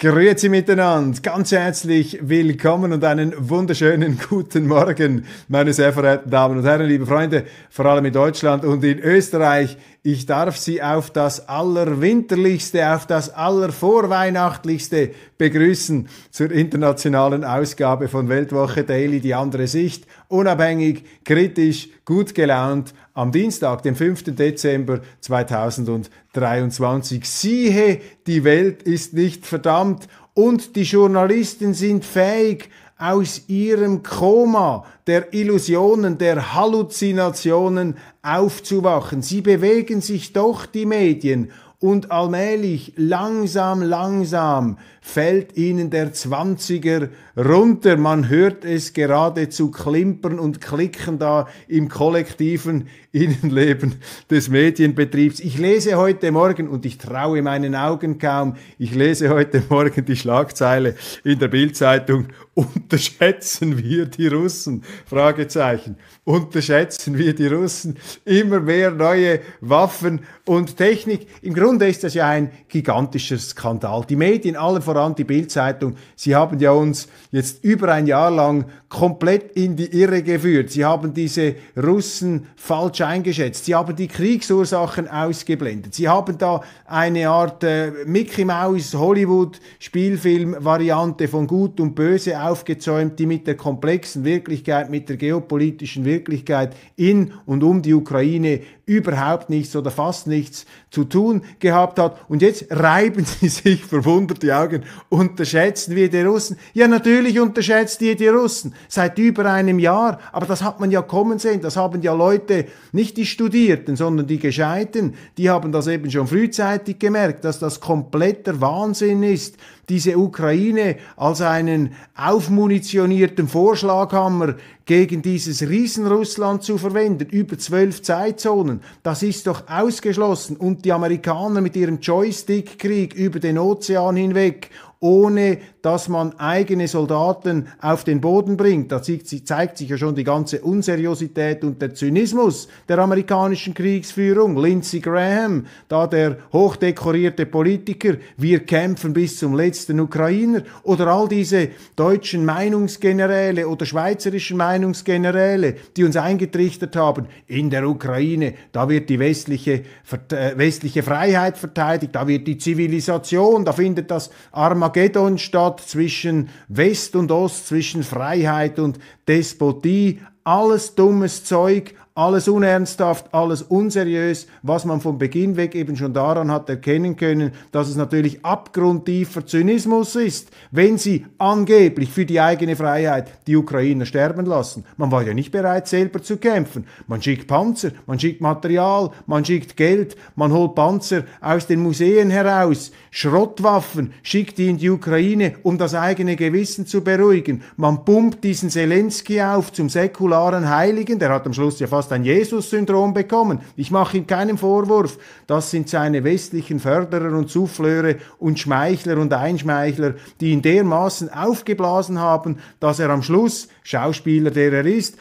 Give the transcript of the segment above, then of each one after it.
Grüezi miteinander, ganz herzlich willkommen und einen wunderschönen guten Morgen, meine sehr verehrten Damen und Herren, liebe Freunde, vor allem in Deutschland und in Österreich. Ich darf Sie auf das Allerwinterlichste, auf das Allervorweihnachtlichste begrüßen zur internationalen Ausgabe von Weltwoche Daily, die andere Sicht, unabhängig, kritisch, gut gelaunt, am Dienstag, dem 5. Dezember 2023. Siehe, die Welt ist nicht verdammt und die Journalisten sind fähig, aus ihrem Koma der Illusionen, der Halluzinationen aufzuwachen. Sie bewegen sich doch, die Medien, und allmählich, langsam, langsam fällt ihnen der Zwanziger runter. Man hört es geradezu klimpern und klicken da im kollektiven Innenleben des Medienbetriebs. Ich lese heute Morgen, und ich traue meinen Augen kaum, ich lese heute Morgen die Schlagzeile in der Bildzeitung, unterschätzen wir die Russen? Fragezeichen. Unterschätzen wir die Russen? Immer mehr neue Waffen und Technik. Im Grunde Grunde ist das ja ein gigantischer Skandal. Die Medien, allen voran die Bildzeitung, sie haben ja uns jetzt über ein Jahr lang komplett in die Irre geführt. Sie haben diese Russen falsch eingeschätzt. Sie haben die Kriegsursachen ausgeblendet. Sie haben da eine Art äh, Mickey Mouse Hollywood Spielfilm Variante von Gut und Böse aufgezäumt, die mit der komplexen Wirklichkeit, mit der geopolitischen Wirklichkeit in und um die Ukraine überhaupt nichts oder fast nichts zu tun gehabt hat. Und jetzt reiben sie sich verwundert die Augen. Unterschätzen wir die Russen? Ja, natürlich unterschätzt ihr die Russen. Seit über einem Jahr. Aber das hat man ja kommen sehen. Das haben ja Leute, nicht die Studierten, sondern die Gescheiten, die haben das eben schon frühzeitig gemerkt, dass das kompletter Wahnsinn ist diese Ukraine als einen aufmunitionierten Vorschlaghammer gegen dieses Riesenrussland zu verwenden, über zwölf Zeitzonen, das ist doch ausgeschlossen. Und die Amerikaner mit ihrem Joystick-Krieg über den Ozean hinweg, ohne dass man eigene Soldaten auf den Boden bringt. Da zeigt sich ja schon die ganze Unseriosität und der Zynismus der amerikanischen Kriegsführung. Lindsey Graham, da der hochdekorierte Politiker, wir kämpfen bis zum letzten Ukrainer oder all diese deutschen Meinungsgeneräle oder schweizerischen Meinungsgeneräle, die uns eingetrichtert haben, in der Ukraine, da wird die westliche, äh, westliche Freiheit verteidigt, da wird die Zivilisation, da findet das Armageddon statt, zwischen West und Ost, zwischen Freiheit und Despotie, alles dummes Zeug, alles unernsthaft, alles unseriös, was man von Beginn weg eben schon daran hat erkennen können, dass es natürlich abgrundtiefer Zynismus ist, wenn sie angeblich für die eigene Freiheit die Ukrainer sterben lassen. Man war ja nicht bereit, selber zu kämpfen. Man schickt Panzer, man schickt Material, man schickt Geld, man holt Panzer aus den Museen heraus, Schrottwaffen, schickt die in die Ukraine, um das eigene Gewissen zu beruhigen. Man pumpt diesen Zelensky auf zum säkularen Heiligen, der hat am Schluss ja fast hast ein Jesus-Syndrom bekommen. Ich mache ihm keinen Vorwurf. Das sind seine westlichen Förderer und Souffleure und Schmeichler und Einschmeichler, die ihn dermaßen aufgeblasen haben, dass er am Schluss, Schauspieler der er ist,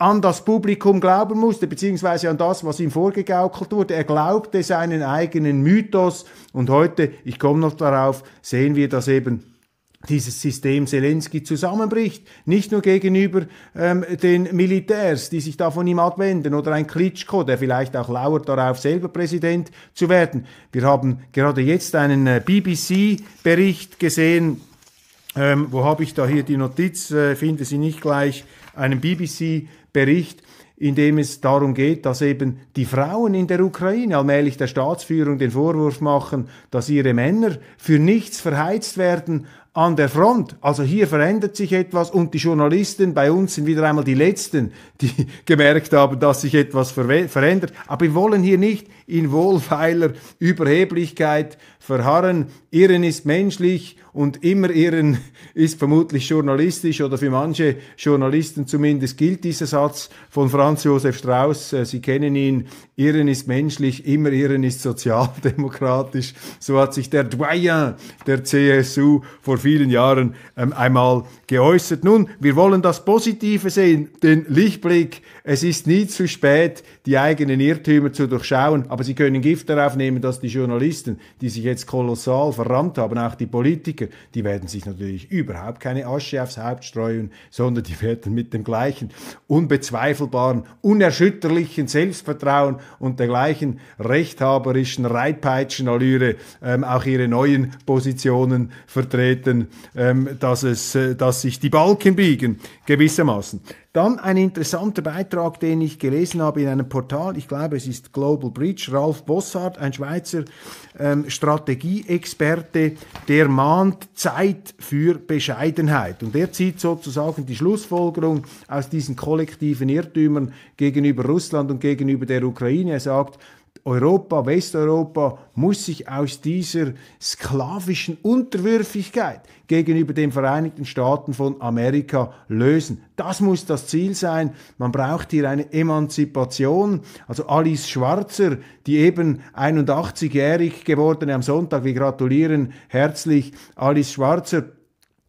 an das Publikum glauben musste, beziehungsweise an das, was ihm vorgegaukelt wurde. Er glaubte seinen eigenen Mythos und heute, ich komme noch darauf, sehen wir das eben dieses System Zelensky zusammenbricht, nicht nur gegenüber ähm, den Militärs, die sich da von ihm abwenden, oder ein Klitschko, der vielleicht auch lauert darauf, selber Präsident zu werden. Wir haben gerade jetzt einen äh, BBC-Bericht gesehen, ähm, wo habe ich da hier die Notiz, äh, finde sie nicht gleich, einen BBC-Bericht, in dem es darum geht, dass eben die Frauen in der Ukraine allmählich der Staatsführung den Vorwurf machen, dass ihre Männer für nichts verheizt werden, an der Front. Also hier verändert sich etwas und die Journalisten bei uns sind wieder einmal die Letzten, die gemerkt haben, dass sich etwas ver verändert. Aber wir wollen hier nicht in wohlfeiler Überheblichkeit verharren. Irren ist menschlich und immer Irren ist vermutlich journalistisch oder für manche Journalisten zumindest gilt dieser Satz von Franz Josef Strauß. Äh, Sie kennen ihn. Irren ist menschlich, immer Irren ist sozialdemokratisch. So hat sich der Doyen der CSU vor vielen Jahren ähm, einmal geäußert. Nun, wir wollen das Positive sehen, den Lichtblick. Es ist nie zu spät, die eigenen Irrtümer zu durchschauen, aber sie können Gift darauf nehmen, dass die Journalisten, die sich jetzt kolossal verrammt haben, auch die Politiker, die werden sich natürlich überhaupt keine Asche aufs Haupt streuen, sondern die werden mit dem gleichen unbezweifelbaren, unerschütterlichen Selbstvertrauen und der gleichen rechthaberischen Reitpeitschenallüre ähm, auch ihre neuen Positionen vertreten erkennen, ähm, dass, es, äh, dass sich die Balken biegen, gewissermaßen. Dann ein interessanter Beitrag, den ich gelesen habe in einem Portal, ich glaube es ist Global Bridge, Ralf Bossart, ein Schweizer ähm, Strategieexperte, der mahnt Zeit für Bescheidenheit. Und er zieht sozusagen die Schlussfolgerung aus diesen kollektiven Irrtümern gegenüber Russland und gegenüber der Ukraine. Er sagt, Europa, Westeuropa muss sich aus dieser sklavischen Unterwürfigkeit gegenüber den Vereinigten Staaten von Amerika lösen. Das muss das Ziel sein. Man braucht hier eine Emanzipation. Also Alice Schwarzer, die eben 81-jährig gewordene am Sonntag, wir gratulieren herzlich Alice Schwarzer.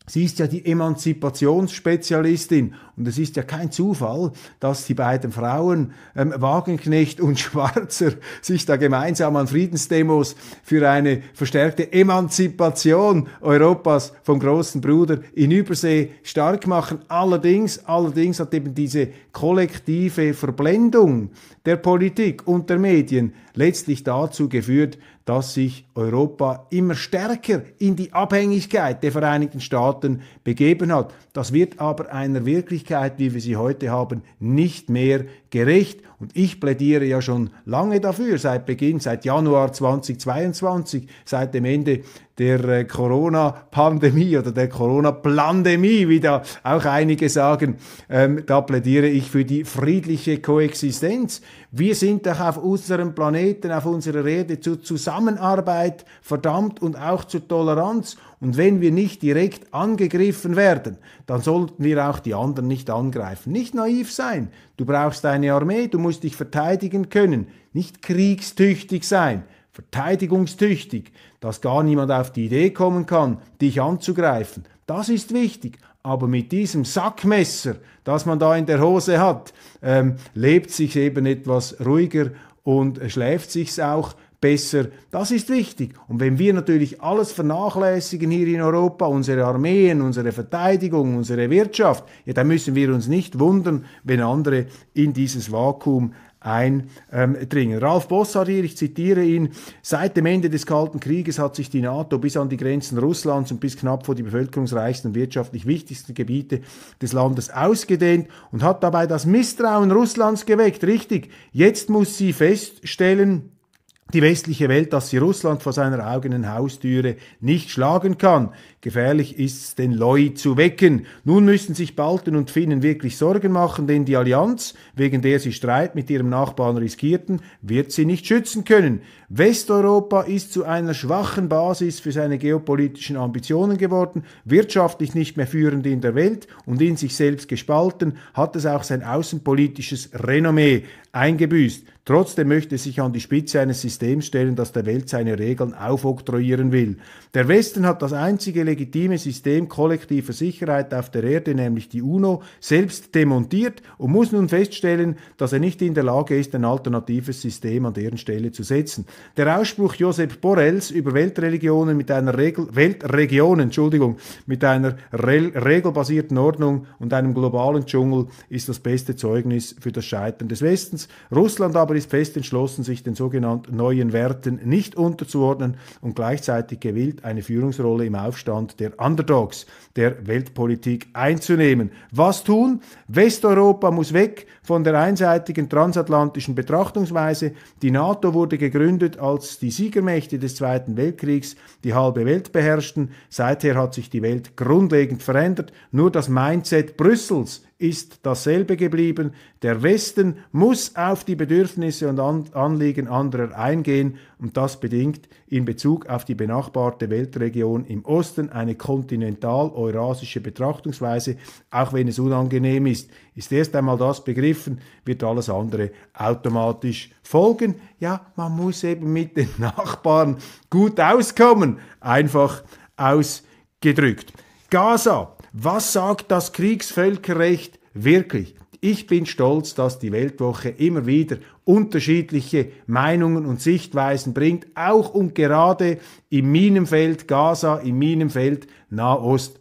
Sie ist ja die Emanzipationsspezialistin und es ist ja kein Zufall, dass die beiden Frauen ähm, Wagenknecht und Schwarzer sich da gemeinsam an Friedensdemos für eine verstärkte Emanzipation Europas vom großen Bruder in Übersee stark machen. Allerdings, allerdings hat eben diese kollektive Verblendung der Politik und der Medien letztlich dazu geführt, dass sich Europa immer stärker in die Abhängigkeit der Vereinigten Staaten begeben hat. Das wird aber einer Wirklichkeit Wirklichkeit, wie wir sie heute haben, nicht mehr gerecht. Und ich plädiere ja schon lange dafür, seit Beginn, seit Januar 2022, seit dem Ende der äh, Corona-Pandemie oder der Corona-Plandemie, wie da auch einige sagen, ähm, da plädiere ich für die friedliche Koexistenz. Wir sind doch auf unserem Planeten, auf unserer Erde zur Zusammenarbeit verdammt und auch zur Toleranz. Und wenn wir nicht direkt angegriffen werden, dann sollten wir auch die anderen nicht angreifen. Nicht naiv sein, Du brauchst eine Armee, du musst dich verteidigen können, nicht kriegstüchtig sein, verteidigungstüchtig, dass gar niemand auf die Idee kommen kann, dich anzugreifen. Das ist wichtig. Aber mit diesem Sackmesser, das man da in der Hose hat, ähm, lebt sich eben etwas ruhiger und schläft sich's auch besser. Das ist wichtig. Und wenn wir natürlich alles vernachlässigen hier in Europa, unsere Armeen, unsere Verteidigung, unsere Wirtschaft, ja, dann müssen wir uns nicht wundern, wenn andere in dieses Vakuum eindringen. Ralf Bossard hier, ich zitiere ihn, seit dem Ende des Kalten Krieges hat sich die NATO bis an die Grenzen Russlands und bis knapp vor die bevölkerungsreichsten und wirtschaftlich wichtigsten Gebiete des Landes ausgedehnt und hat dabei das Misstrauen Russlands geweckt. Richtig, jetzt muss sie feststellen, die westliche Welt, dass sie Russland vor seiner eigenen Haustüre nicht schlagen kann. Gefährlich ist es, den Loi zu wecken. Nun müssen sich Balten und Finnen wirklich Sorgen machen, denn die Allianz, wegen der sie Streit mit ihrem Nachbarn riskierten, wird sie nicht schützen können. Westeuropa ist zu einer schwachen Basis für seine geopolitischen Ambitionen geworden, wirtschaftlich nicht mehr führend in der Welt und in sich selbst gespalten, hat es auch sein außenpolitisches Renommee eingebüßt. Trotzdem möchte es sich an die Spitze eines Systems stellen, das der Welt seine Regeln aufoktroyieren will. Der Westen hat das einzige legitime System kollektiver Sicherheit auf der Erde, nämlich die UNO, selbst demontiert und muss nun feststellen, dass er nicht in der Lage ist, ein alternatives System an deren Stelle zu setzen. Der Ausspruch Josep Borrells über Weltreligionen mit einer Regel, Weltregionen, Entschuldigung, mit einer Re regelbasierten Ordnung und einem globalen Dschungel ist das beste Zeugnis für das Scheitern des Westens. Russland aber ist fest entschlossen, sich den sogenannten neuen Werten nicht unterzuordnen und gleichzeitig gewillt, eine Führungsrolle im Aufstand Land der Underdogs der Weltpolitik einzunehmen. Was tun? Westeuropa muss weg von der einseitigen transatlantischen Betrachtungsweise. Die NATO wurde gegründet, als die Siegermächte des Zweiten Weltkriegs die halbe Welt beherrschten. Seither hat sich die Welt grundlegend verändert. Nur das Mindset Brüssels ist dasselbe geblieben. Der Westen muss auf die Bedürfnisse und Anliegen anderer eingehen und das bedingt in Bezug auf die benachbarte Weltregion im Osten eine kontinental-eurasische Betrachtungsweise, auch wenn es unangenehm ist. Ist erst einmal das begriffen, wird alles andere automatisch folgen. Ja, man muss eben mit den Nachbarn gut auskommen, einfach ausgedrückt. Gaza was sagt das Kriegsvölkerrecht wirklich? Ich bin stolz, dass die Weltwoche immer wieder unterschiedliche Meinungen und Sichtweisen bringt, auch und gerade im Minenfeld Gaza, im Minenfeld Nahost.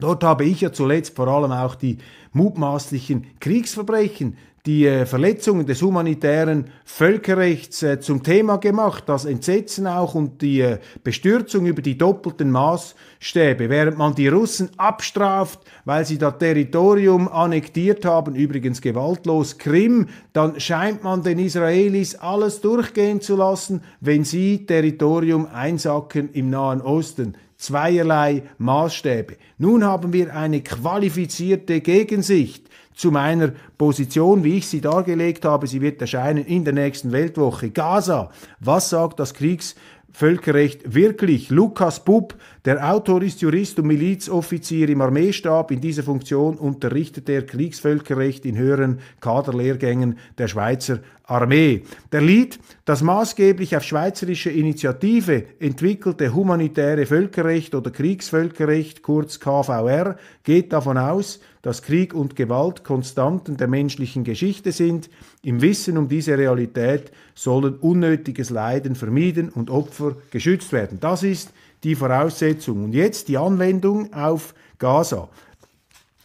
Dort habe ich ja zuletzt vor allem auch die mutmaßlichen Kriegsverbrechen die äh, Verletzungen des humanitären Völkerrechts äh, zum Thema gemacht, das Entsetzen auch und die äh, Bestürzung über die doppelten Maßstäbe, während man die Russen abstraft, weil sie das Territorium annektiert haben, übrigens gewaltlos Krim, dann scheint man den Israelis alles durchgehen zu lassen, wenn sie Territorium einsacken im Nahen Osten zweierlei Maßstäbe. Nun haben wir eine qualifizierte Gegensicht, zu meiner Position, wie ich sie dargelegt habe. Sie wird erscheinen in der nächsten Weltwoche. Gaza, was sagt das Kriegsvölkerrecht wirklich? Lukas Bub, der Autor ist Jurist und Milizoffizier im Armeestab. In dieser Funktion unterrichtet er Kriegsvölkerrecht in höheren Kaderlehrgängen der Schweizer Armee. Der Lied, das maßgeblich auf schweizerische Initiative entwickelte humanitäre Völkerrecht oder Kriegsvölkerrecht, kurz KVR, geht davon aus, dass Krieg und Gewalt Konstanten der menschlichen Geschichte sind. Im Wissen um diese Realität sollen unnötiges Leiden vermieden und Opfer geschützt werden. Das ist die Voraussetzung. Und jetzt die Anwendung auf Gaza.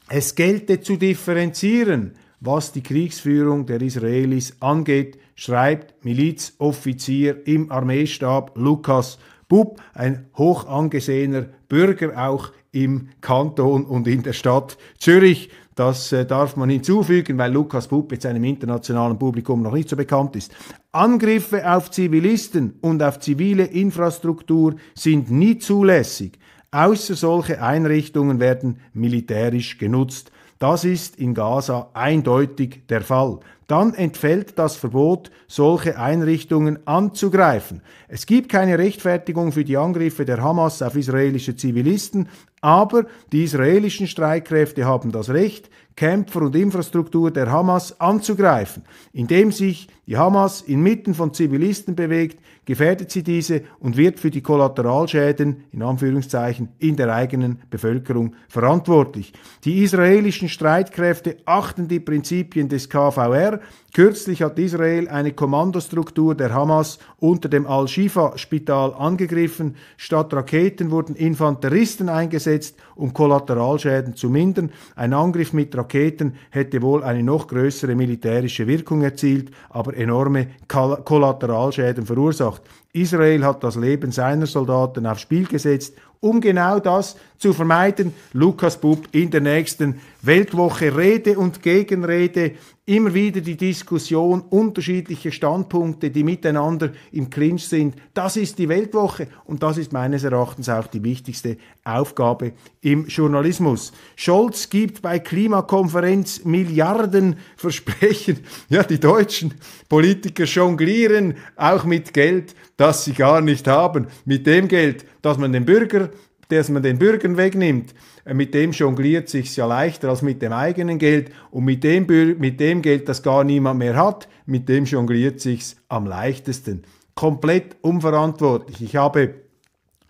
Es gelte zu differenzieren, was die Kriegsführung der Israelis angeht, schreibt Milizoffizier im Armeestab Lukas Bub, ein hoch angesehener Bürger auch im Kanton und in der Stadt Zürich. Das äh, darf man hinzufügen, weil Lukas Pupp mit seinem internationalen Publikum noch nicht so bekannt ist. Angriffe auf Zivilisten und auf zivile Infrastruktur sind nie zulässig, außer solche Einrichtungen werden militärisch genutzt. Das ist in Gaza eindeutig der Fall dann entfällt das Verbot, solche Einrichtungen anzugreifen. Es gibt keine Rechtfertigung für die Angriffe der Hamas auf israelische Zivilisten, aber die israelischen Streitkräfte haben das Recht, Kämpfer und Infrastruktur der Hamas anzugreifen. Indem sich die Hamas inmitten von Zivilisten bewegt, gefährdet sie diese und wird für die Kollateralschäden in Anführungszeichen in der eigenen Bevölkerung verantwortlich. Die israelischen Streitkräfte achten die Prinzipien des KVR. Kürzlich hat Israel eine Kommandostruktur der Hamas unter dem Al-Shifa-Spital angegriffen. Statt Raketen wurden Infanteristen eingesetzt, um Kollateralschäden zu mindern. Ein Angriff mit Raketen Raketen hätte wohl eine noch größere militärische Wirkung erzielt, aber enorme Kollateralschäden verursacht. Israel hat das Leben seiner Soldaten aufs Spiel gesetzt, um genau das zu vermeiden. Lukas Bub in der nächsten Weltwoche Rede und Gegenrede, immer wieder die Diskussion, unterschiedliche Standpunkte, die miteinander im Clinch sind. Das ist die Weltwoche und das ist meines Erachtens auch die wichtigste Aufgabe im Journalismus. Scholz gibt bei Klimakonferenz Milliarden Versprechen. Ja, die deutschen Politiker jonglieren auch mit Geld, das sie gar nicht haben, mit dem Geld, das man den Bürger, das man den Bürgern wegnimmt. Äh, mit dem jongliert sich's ja leichter als mit dem eigenen Geld und mit dem, mit dem Geld, das gar niemand mehr hat, mit dem jongliert sich's am leichtesten. Komplett unverantwortlich. Ich habe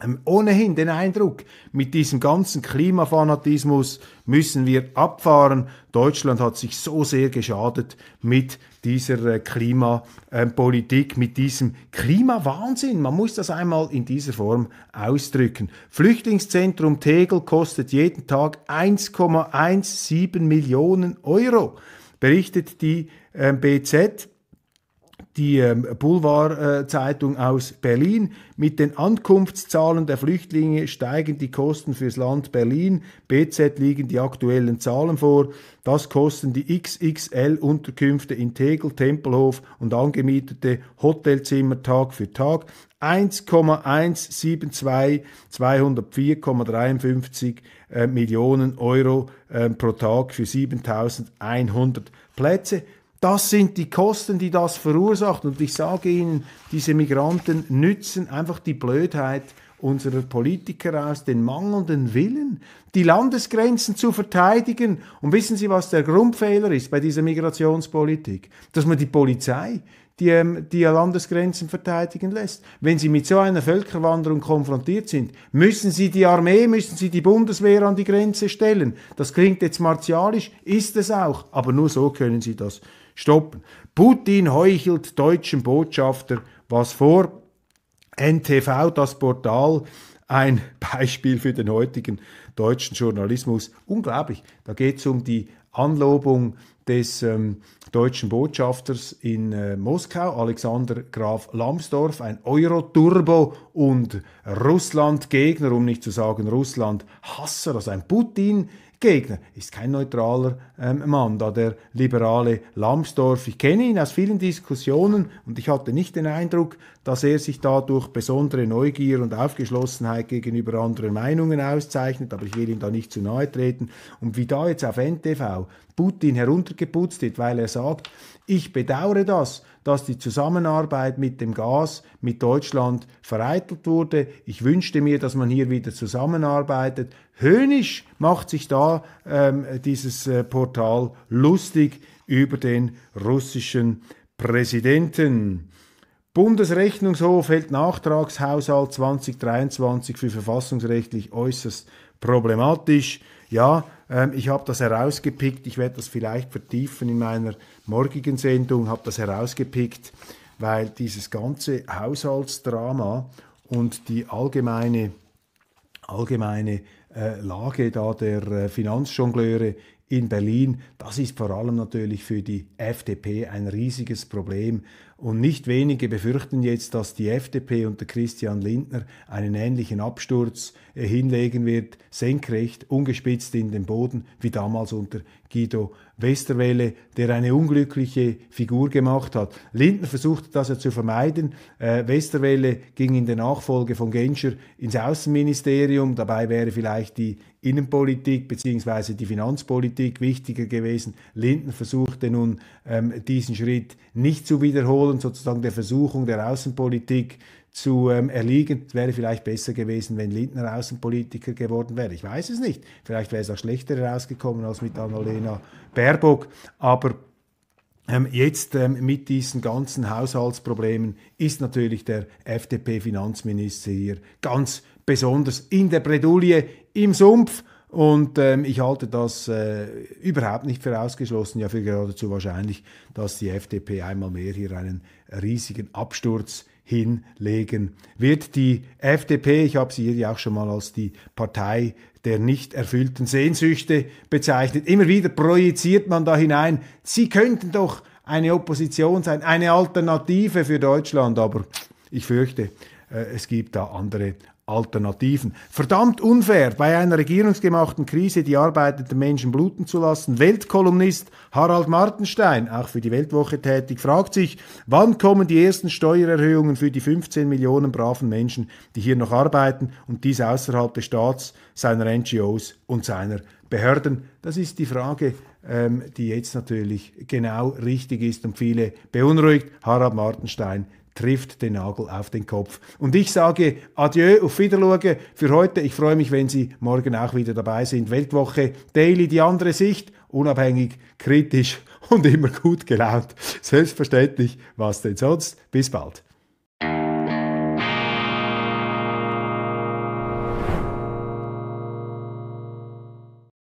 ähm, ohnehin den Eindruck, mit diesem ganzen Klimafanatismus müssen wir abfahren. Deutschland hat sich so sehr geschadet mit dieser äh, Klimapolitik, äh, mit diesem Klimawahnsinn. Man muss das einmal in dieser Form ausdrücken. Flüchtlingszentrum Tegel kostet jeden Tag 1,17 Millionen Euro, berichtet die äh, BZ die ähm, Boulevardzeitung äh, aus Berlin. Mit den Ankunftszahlen der Flüchtlinge steigen die Kosten fürs Land Berlin. BZ liegen die aktuellen Zahlen vor. Das kosten die XXL-Unterkünfte in Tegel, Tempelhof und angemietete Hotelzimmer Tag für Tag 1,172 204,53 äh, Millionen Euro äh, pro Tag für 7100 Plätze. Das sind die Kosten, die das verursacht. Und ich sage Ihnen, diese Migranten nützen einfach die Blödheit unserer Politiker aus, den mangelnden Willen, die Landesgrenzen zu verteidigen. Und wissen Sie, was der Grundfehler ist bei dieser Migrationspolitik? Dass man die Polizei, die, ähm, die Landesgrenzen verteidigen lässt. Wenn Sie mit so einer Völkerwanderung konfrontiert sind, müssen Sie die Armee, müssen Sie die Bundeswehr an die Grenze stellen. Das klingt jetzt martialisch, ist es auch, aber nur so können Sie das stoppen. Putin heuchelt deutschen Botschafter was vor. NTV, das Portal, ein Beispiel für den heutigen deutschen Journalismus. Unglaublich. Da geht es um die Anlobung des ähm, deutschen Botschafters in äh, Moskau, Alexander Graf Lambsdorff, ein Euro-Turbo und Russland-Gegner, um nicht zu sagen Russland-Hasser, also ein Putin Gegner. Ist kein neutraler ähm, Mann, da der liberale Lambsdorff. Ich kenne ihn aus vielen Diskussionen und ich hatte nicht den Eindruck, dass er sich da durch besondere Neugier und Aufgeschlossenheit gegenüber anderen Meinungen auszeichnet, aber ich will ihm da nicht zu nahe treten. Und wie da jetzt auf NTV Putin heruntergeputzt wird, weil er sagt, ich bedauere das, dass die Zusammenarbeit mit dem Gas, mit Deutschland vereitelt wurde. Ich wünschte mir, dass man hier wieder zusammenarbeitet. Höhnisch macht sich da ähm, dieses äh, Portal lustig über den russischen Präsidenten. Bundesrechnungshof hält Nachtragshaushalt 2023 für verfassungsrechtlich äußerst problematisch. Ja, ähm, ich habe das herausgepickt. Ich werde das vielleicht vertiefen in meiner morgigen Sendung. Habe das herausgepickt, weil dieses ganze Haushaltsdrama und die allgemeine, allgemeine äh, Lage da der äh, Finanzjongleure in Berlin, das ist vor allem natürlich für die FDP ein riesiges Problem. Und nicht wenige befürchten jetzt, dass die FDP unter Christian Lindner einen ähnlichen Absturz äh, hinlegen wird, senkrecht, ungespitzt in den Boden, wie damals unter Guido Westerwelle, der eine unglückliche Figur gemacht hat. Lindner versuchte das ja zu vermeiden. Äh, Westerwelle ging in der Nachfolge von Genscher ins Außenministerium. Dabei wäre vielleicht die Innenpolitik bzw. die Finanzpolitik wichtiger gewesen. Lindner versuchte nun, ähm, diesen Schritt nicht zu wiederholen Option sozusagen der Versuchung der Außenpolitik zu ähm, erliegen, wäre vielleicht besser gewesen, wenn Lindner Außenpolitiker geworden wäre. Ich weiß es nicht. Vielleicht wäre es auch schlechter herausgekommen als mit Annalena Baerbock. Aber ähm, jetzt ähm, mit diesen ganzen Haushaltsproblemen ist natürlich der FDP-Finanzminister hier ganz besonders in der Bredouille, im Sumpf und ähm, ich halte das äh, überhaupt nicht für ausgeschlossen, ja für geradezu wahrscheinlich, dass die FDP einmal mehr hier einen riesigen Absturz hinlegen wird. Die FDP, ich habe sie hier ja auch schon mal als die Partei der nicht erfüllten Sehnsüchte bezeichnet, immer wieder projiziert man da hinein, sie könnten doch eine Opposition sein, eine Alternative für Deutschland, aber ich fürchte, äh, es gibt da andere Alternativen. Verdammt unfair, bei einer regierungsgemachten Krise die arbeitenden Menschen bluten zu lassen. Weltkolumnist Harald Martenstein, auch für die Weltwoche tätig, fragt sich, wann kommen die ersten Steuererhöhungen für die 15 Millionen braven Menschen, die hier noch arbeiten und dies außerhalb des Staats, seiner NGOs und seiner Behörden? Das ist die Frage, ähm, die jetzt natürlich genau richtig ist und viele beunruhigt. Harald Martenstein, trifft den Nagel auf den Kopf. Und ich sage Adieu, auf Wiedersehen für heute. Ich freue mich, wenn Sie morgen auch wieder dabei sind. Weltwoche Daily, die andere Sicht, unabhängig, kritisch und immer gut gelaunt. Selbstverständlich, was denn sonst. Bis bald.